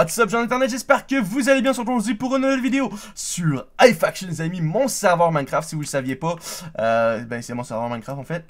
What's up, gens internet, j'espère que vous allez bien sur aujourd'hui pour une nouvelle vidéo sur iFaction, les amis, mon serveur Minecraft, si vous le saviez pas, euh, ben c'est mon serveur Minecraft en fait.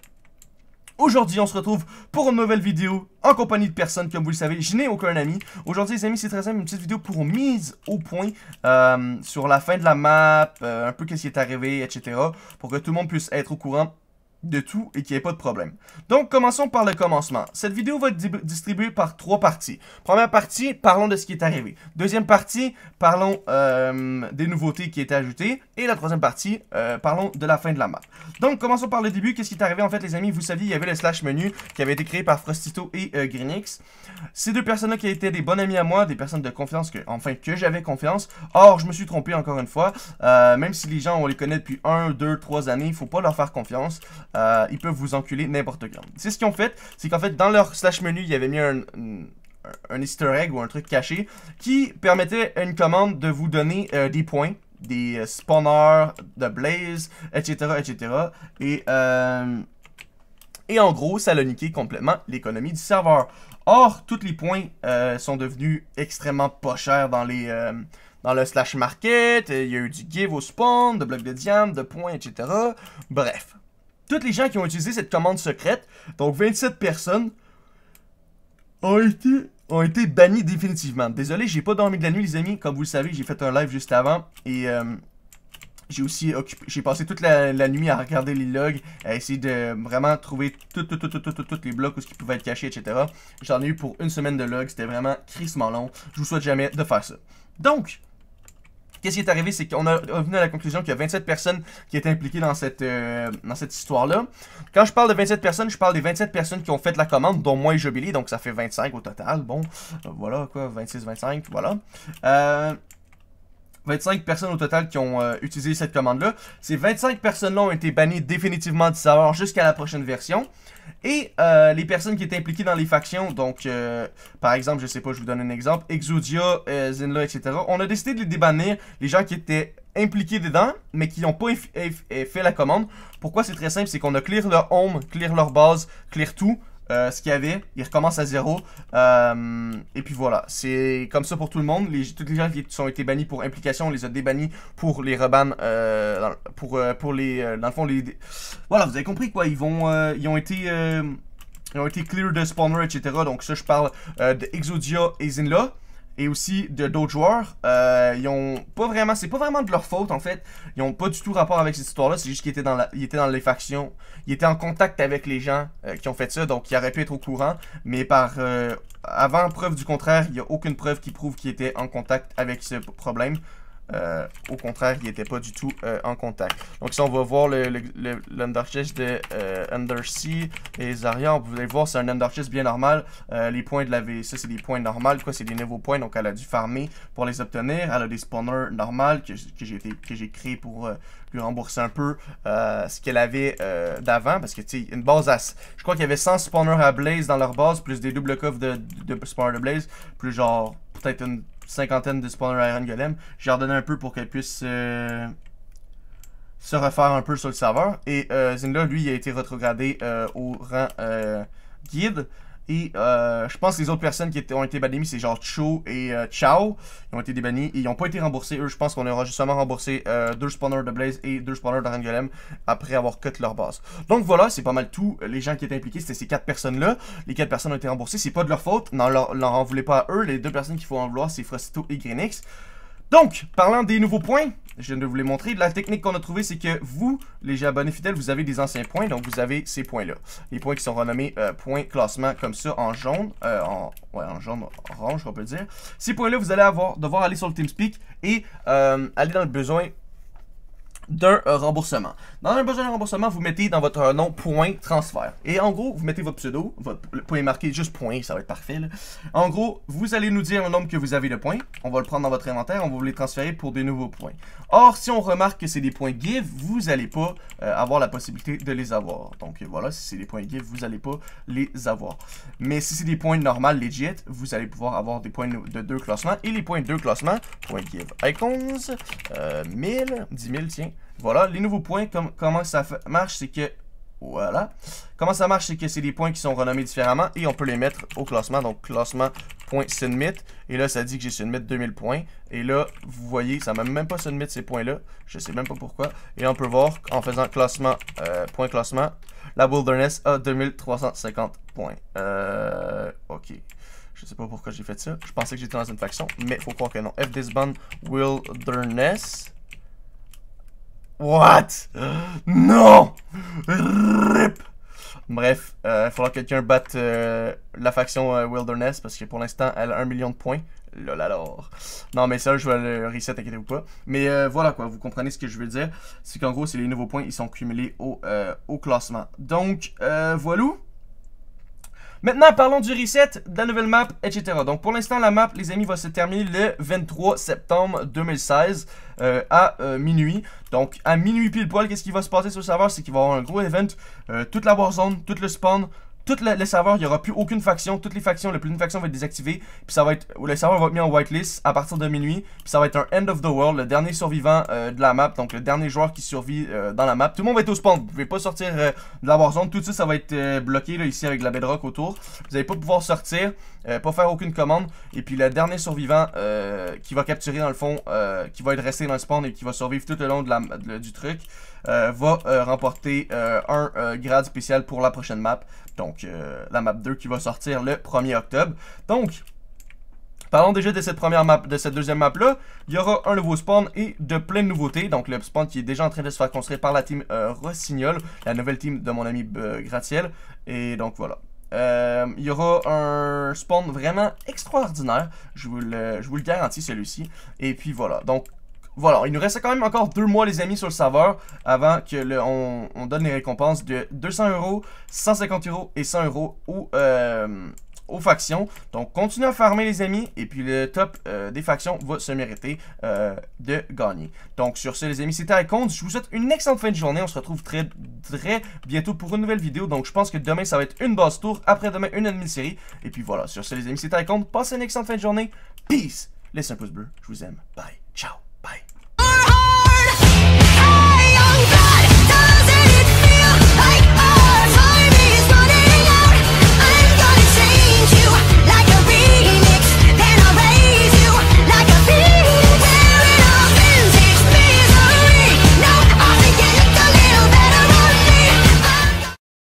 Aujourd'hui, on se retrouve pour une nouvelle vidéo en compagnie de personnes, comme vous le savez, je n'ai aucun ami. Aujourd'hui, les amis, c'est très simple, une petite vidéo pour mise au point euh, sur la fin de la map, euh, un peu qu'est-ce qui est arrivé, etc. Pour que tout le monde puisse être au courant de tout et qu'il n'y ait pas de problème. Donc, commençons par le commencement. Cette vidéo va être distribuée par trois parties. Première partie, parlons de ce qui est arrivé. Deuxième partie, parlons euh, des nouveautés qui étaient ajoutées. Et la troisième partie, euh, parlons de la fin de la map. Donc, commençons par le début. Qu'est-ce qui est arrivé en fait, les amis Vous saviez, il y avait le slash menu qui avait été créé par Frostito et euh, Greenix. Ces deux personnes-là qui étaient des bons amis à moi, des personnes de confiance, que, enfin, que j'avais confiance. Or, je me suis trompé encore une fois. même si les gens, on les connaît depuis 1, 2, 3 années, il ne faut pas leur faire confiance. Euh, ils peuvent vous enculer n'importe quand. C'est ce qu'ils ont fait, c'est qu'en fait, dans leur slash menu, ils avaient mis un, un easter egg ou un truc caché qui permettait à une commande de vous donner euh, des points, des euh, spawners de blaze, etc. etc. Et, et en gros, ça l'a niqué complètement l'économie du serveur. Or, tous les points sont devenus extrêmement pas chers dans les... dans le slash market, il y a eu du give au spawn, de blocs de diamants, de points, etc. Bref, toutes les gens qui ont utilisé cette commande secrète, donc 27 personnes, ont été, ont été bannis définitivement. Désolé, j'ai pas dormi de la nuit, les amis. Comme vous le savez, j'ai fait un live juste avant. Et euh, j'ai aussi j'ai passé toute la, nuit à regarder les logs, à essayer de vraiment trouver tous tout, tout, les blocs où ce qui pouvait être caché, etc. J'en ai eu pour une semaine de logs. C'était vraiment crissement long. Je vous souhaite jamais de faire ça. Donc, Qu'est-ce qui est arrivé, c'est qu'on est revenu à la conclusion qu'il y a 27 personnes qui étaient impliquées dans cette, euh, dans cette histoire-là. Quand je parle de 27 personnes, je parle des 27 personnes qui ont fait la commande, dont moi et Jubilee, donc ça fait 25 au total. Bon, euh, voilà quoi, 26, 25, voilà. Euh... 25 personnes au total qui ont euh, utilisé cette commande-là. Ces 25 personnes-là ont été bannies définitivement du serveur jusqu'à la prochaine version. Et euh, les personnes qui étaient impliquées dans les factions, donc euh, par exemple, je sais pas, je vous donne un exemple, Exodia, Zinla, etc. On a décidé de les débannir, les gens qui étaient impliqués dedans, mais qui n'ont pas fait la commande. Pourquoi c'est très simple, c'est qu'on a clear leur home, clear leur base, clear tout. Euh, ce qu'il y avait. il recommence à zéro. Euh, et puis voilà, c'est comme ça pour tout le monde. Les, toutes les gens qui ont été bannis pour implication, on les a débannis pour les rebans, euh, pour, pour les, dans le fond, les... Voilà, vous avez compris quoi, ils vont, ils ont été... ils ont été clear de spawner, etc. Donc ça, je parle de Exodia et Zinla et aussi de d'autres joueurs. Euh, ont pas vraiment, c'est pas vraiment de leur faute en fait. Ils ont pas du tout rapport avec cette histoire-là. C'est juste qu'ils étaient dans, la, était dans les factions, ils étaient en contact avec les gens euh, qui ont fait ça, donc ils auraient pu être au courant. Mais par euh, avant preuve du contraire, il y a aucune preuve qui prouve qu'ils étaient en contact avec ce problème. Euh, au contraire, il n'était pas du tout euh, en contact. Donc si on va voir l'underchest le, de euh, Undersea et Zarian, vous allez voir, c'est un underchest bien normal. les points de la V, ça c'est des points normaux, quoi, c'est des nouveaux points, donc elle a dû farmer pour les obtenir. Elle a des spawners normales que, que j'ai créé pour lui rembourser un peu ce qu'elle avait d'avant, parce que tu sais, une base à... Je crois qu'il y avait 100 spawners à Blaze dans leur base, plus des doubles coffres de, de spawners de Blaze, plus genre peut-être une cinquantaine de spawners Iron Golem. J'ai ordonné un peu pour qu'elle puisse euh, se refaire un peu sur le serveur. Et euh, lui, a été retrogradé euh, au rang euh, guide. Et euh, je pense que les autres personnes qui ont été bannies, c'est genre Cho et euh, Chao. Ils ont été débannis et ils n'ont pas été remboursés. Eux, je pense qu'on aura justement remboursé euh, deux spawners de Blaze et deux spawners Rangolem après avoir cut leur base. Donc voilà, c'est pas mal tout. Les gens qui étaient impliqués, c'était ces quatre personnes-là. Les quatre personnes ont été remboursées. C'est pas de leur faute. Non, leur, en voulait pas à eux. Les deux personnes qu'il faut en vouloir, c'est Frostito et Greenix. Donc, parlant des nouveaux points, je viens de vous les montrer. La technique qu'on a trouvée, c'est que vous, les abonnés fidèles, vous avez des anciens points, donc vous avez ces points-là. Les points qui sont renommés euh, points classement comme ça en jaune, euh, en, ouais, en jaune orange, on peut dire. Ces points-là, vous allez avoir devoir aller sur le TeamSpeak et euh, aller dans le besoin d'un euh, remboursement. Dans un besoin de remboursement, vous mettez dans votre nom point transfert. Et en gros, vous mettez votre pseudo, votre point marqué juste point, ça va être parfait. Là. En gros, vous allez nous dire un nombre que vous avez de points. On va le prendre dans votre inventaire, on va vous les transférer pour des nouveaux points. Or, si on remarque que c'est des points give, vous n'allez pas euh, avoir la possibilité de les avoir. Donc voilà, si c'est des points give, vous n'allez pas les avoir. Mais si c'est des points normales, legit, vous allez pouvoir avoir des points de deux classements. Et les points de deux classements, point give icons, 1000, 10 000, tiens, voilà, les nouveaux points, comment ça marche, c'est que... Voilà. Comment ça marche, c'est que c'est des points qui sont renommés différemment et on peut les mettre au classement. Donc, classement Et là, ça dit que j'ai submit 2000 points. Et là, vous voyez, ça ne m'a même pas submit ces points-là. Je sais même pas pourquoi. Et on peut voir en faisant classement, euh, classement, la Wilderness a 2350 points. Euh, ok. Je sais pas pourquoi j'ai fait ça. Je pensais que j'étais dans une faction, mais faut croire que non. F band Wilderness. What? Non! Rip! Bref, euh, il faudra que quelqu'un batte euh, la faction euh, Wilderness parce que pour l'instant, elle a un million de points. Lol alors. Non, mais ça, je vais le reset, inquiétez-vous pas. Mais voilà quoi, vous comprenez ce que je veux dire. C'est qu'en gros, c'est les nouveaux points, ils sont cumulés au, classement. Donc, voilà. Maintenant, parlons du reset, de la nouvelle map, etc. Donc, pour l'instant, la map, les amis, va se terminer le 23 septembre 2016 euh, à euh, minuit. Donc, à minuit pile poil, qu'est-ce qui va se passer sur le serveur C'est qu'il va y avoir un gros event, euh, toute la Warzone, tout le spawn, toutes les serveurs, il n'y aura plus aucune faction. Toutes les factions, le plus d'une faction va être désactivée. Puis ça va être, le serveur va être mis en whitelist à partir de minuit. Puis ça va être un end of the world, le dernier survivant euh, de la map. Donc le dernier joueur qui survit euh, dans la map. Tout le monde va être au spawn. Vous ne pouvez pas sortir euh, de la warzone. Tout de ça va être bloqué ici avec la bedrock autour. Vous n'allez pas pouvoir sortir, pas faire aucune commande. Et puis le dernier survivant qui va capturer dans le fond, qui va être resté dans le spawn et qui va survivre tout le long de la, du truc. Euh, va euh, remporter euh, un grade spécial pour la prochaine map. Donc, la map 2 qui va sortir le 1er octobre. Donc, Parlons déjà de cette première map, de cette deuxième map là. Il y aura un nouveau spawn et de plein de nouveautés. Donc le spawn qui est déjà en train de se faire construire par la team Rossignol, la nouvelle team de mon ami Gratiel. Et donc voilà. il y aura un spawn vraiment extraordinaire, je vous le, je vous le garantis celui-ci. Et puis voilà, donc voilà, il nous reste quand même encore deux mois, les amis, sur le serveur avant que le, on, donne les récompenses de 200 euros, 150 euros et 100 euros aux, euh, aux factions. Donc, continuez à farmer, les amis, et puis le top euh, des factions va se mériter euh, de gagner. Donc, sur ce, les amis, c'était icon. Je vous souhaite une excellente fin de journée. On se retrouve très, très bientôt pour une nouvelle vidéo. Donc, je pense que demain, ça va être une base tour, après-demain, une demi série. Et puis voilà, sur ce, les amis, c'était icon. Passez une excellente fin de journée. Peace! Laissez un pouce bleu, je vous aime. Bye, ciao!